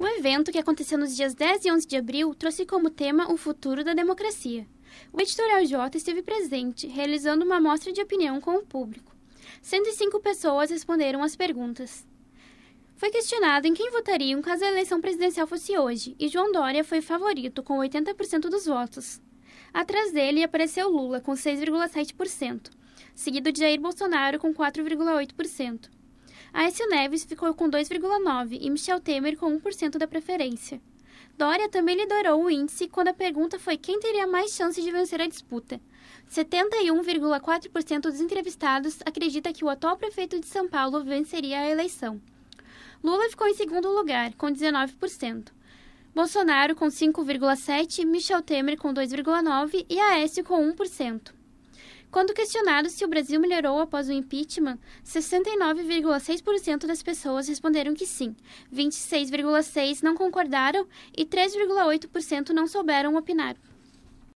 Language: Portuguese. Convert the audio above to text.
O evento, que aconteceu nos dias 10 e 11 de abril, trouxe como tema o futuro da democracia. O Editorial J esteve presente, realizando uma amostra de opinião com o público. 105 pessoas responderam às perguntas. Foi questionado em quem votariam caso a eleição presidencial fosse hoje, e João Dória foi favorito, com 80% dos votos. Atrás dele apareceu Lula, com 6,7%, seguido de Jair Bolsonaro, com 4,8%. Aécio Neves ficou com 2,9% e Michel Temer com 1% da preferência. Dória também liderou o índice quando a pergunta foi quem teria mais chance de vencer a disputa. 71,4% dos entrevistados acredita que o atual prefeito de São Paulo venceria a eleição. Lula ficou em segundo lugar, com 19%. Bolsonaro com 5,7%, Michel Temer com 2,9% e Aécio com 1%. Quando questionado se o Brasil melhorou após o impeachment, 69,6% das pessoas responderam que sim, 26,6% não concordaram e 3,8% não souberam opinar.